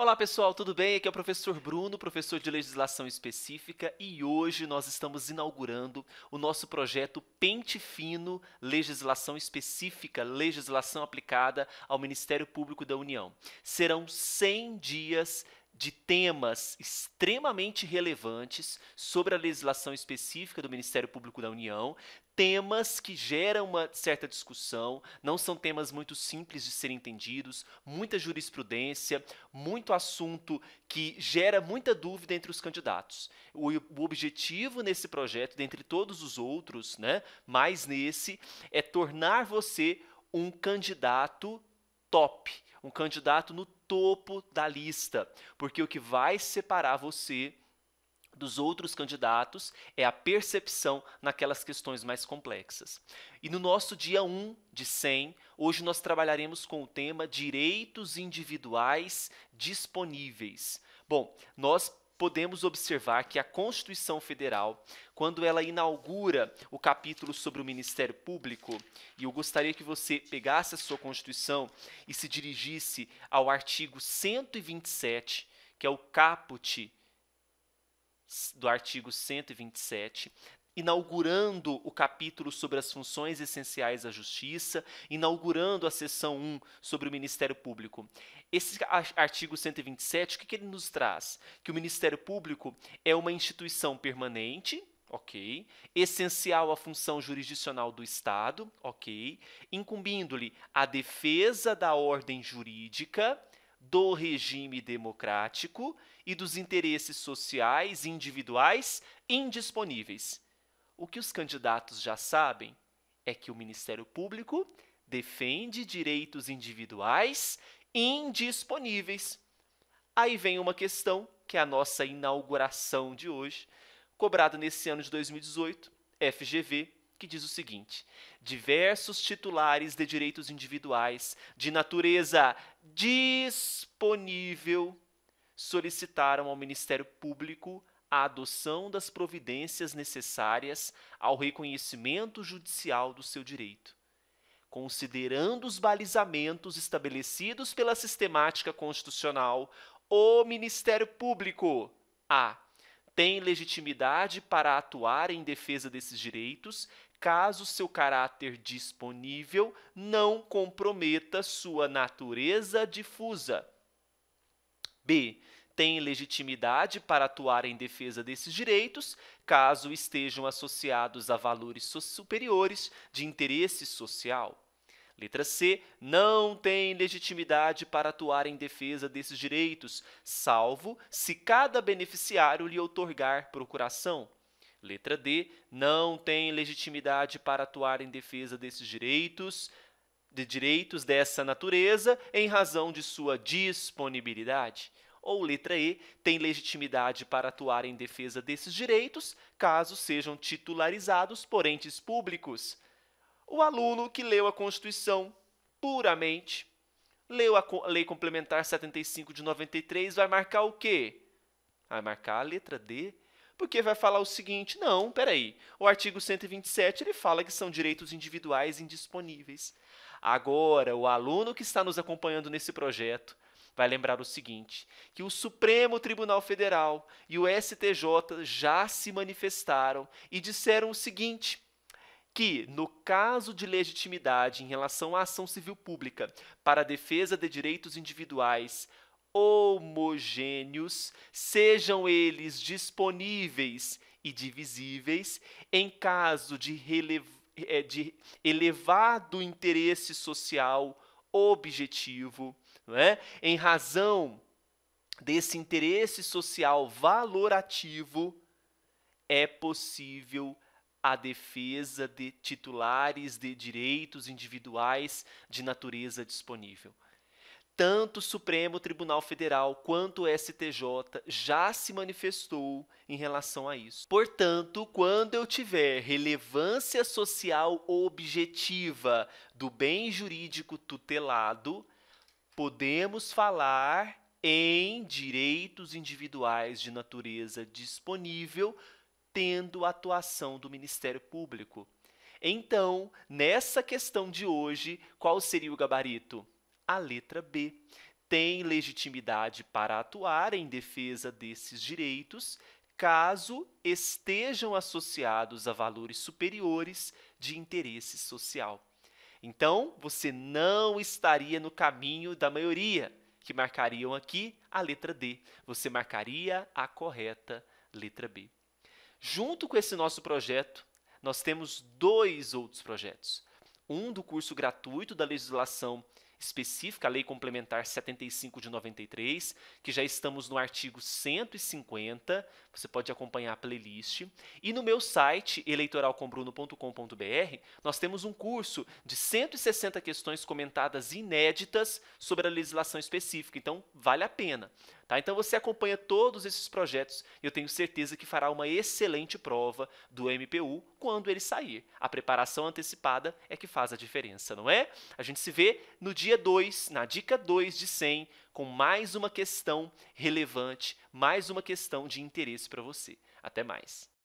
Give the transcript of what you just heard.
Olá pessoal, tudo bem? Aqui é o professor Bruno, professor de legislação específica, e hoje nós estamos inaugurando o nosso projeto Pente Fino Legislação Específica, Legislação Aplicada ao Ministério Público da União. Serão 100 dias de temas extremamente relevantes sobre a legislação específica do Ministério Público da União, temas que geram uma certa discussão, não são temas muito simples de serem entendidos, muita jurisprudência, muito assunto que gera muita dúvida entre os candidatos. O, o objetivo nesse projeto, dentre todos os outros, né, mais nesse, é tornar você um candidato top, um candidato no topo da lista, porque o que vai separar você dos outros candidatos é a percepção naquelas questões mais complexas. E no nosso dia 1 de 100, hoje nós trabalharemos com o tema direitos individuais disponíveis. Bom, nós podemos observar que a Constituição Federal, quando ela inaugura o capítulo sobre o Ministério Público, e eu gostaria que você pegasse a sua Constituição e se dirigisse ao artigo 127, que é o caput do artigo 127, inaugurando o capítulo sobre as funções essenciais à justiça, inaugurando a seção 1 sobre o Ministério Público. Esse artigo 127, o que, que ele nos traz? Que o Ministério Público é uma instituição permanente, ok? Essencial à função jurisdicional do Estado, ok? Incumbindo-lhe a defesa da ordem jurídica, do regime democrático e dos interesses sociais e individuais indisponíveis. O que os candidatos já sabem é que o Ministério Público defende direitos individuais indisponíveis. Aí vem uma questão que é a nossa inauguração de hoje, cobrada nesse ano de 2018, FGV, que diz o seguinte: diversos titulares de direitos individuais de natureza disponível solicitaram ao Ministério Público a adoção das providências necessárias ao reconhecimento judicial do seu direito, considerando os balizamentos estabelecidos pela sistemática constitucional, o Ministério Público a tem legitimidade para atuar em defesa desses direitos, caso seu caráter disponível não comprometa sua natureza difusa. B têm legitimidade para atuar em defesa desses direitos caso estejam associados a valores superiores de interesse social. Letra C. Não tem legitimidade para atuar em defesa desses direitos, salvo se cada beneficiário lhe outorgar procuração. Letra D. Não tem legitimidade para atuar em defesa desses direitos, de direitos dessa natureza, em razão de sua disponibilidade ou letra E, têm legitimidade para atuar em defesa desses direitos, caso sejam titularizados por entes públicos. O aluno que leu a Constituição puramente, leu a Lei Complementar 75 de 93, vai marcar o quê? Vai marcar a letra D, porque vai falar o seguinte: não, peraí, o artigo 127 ele fala que são direitos individuais indisponíveis. Agora, o aluno que está nos acompanhando nesse projeto, vai lembrar o seguinte: que o Supremo Tribunal Federal e o STJ já se manifestaram e disseram o seguinte que, no caso de legitimidade em relação à ação civil pública para a defesa de direitos individuais homogêneos, sejam eles disponíveis e divisíveis, em caso de, eh, de elevado interesse social objetivo, é? em razão desse interesse social valorativo, é possível a defesa de titulares de direitos individuais de natureza disponível. Tanto o Supremo Tribunal Federal quanto o STJ já se manifestou em relação a isso. Portanto, quando eu tiver relevância social objetiva do bem jurídico tutelado, podemos falar em direitos individuais de natureza disponível, tendo atuação do Ministério Público. Então, nessa questão de hoje, qual seria o gabarito? A letra B. Tem legitimidade para atuar em defesa desses direitos, caso estejam associados a valores superiores de interesse social. Então, você não estaria no caminho da maioria, que marcariam aqui a letra D. Você marcaria a correta letra B. Junto com esse nosso projeto, nós temos dois outros projetos. Um do curso gratuito da legislação específica, a Lei Complementar 75 de 93, que já estamos no artigo 150, você pode acompanhar a playlist. E no meu site, eleitoralcombruno.com.br, nós temos um curso de 160 questões comentadas inéditas sobre a legislação específica, então vale a pena. Tá? Então você acompanha todos esses projetos e eu tenho certeza que fará uma excelente prova do MPU quando ele sair. A preparação antecipada é que faz a diferença, não é? A gente se vê no dia dia 2, na dica 2 de 100, com mais uma questão relevante, mais uma questão de interesse para você. Até mais.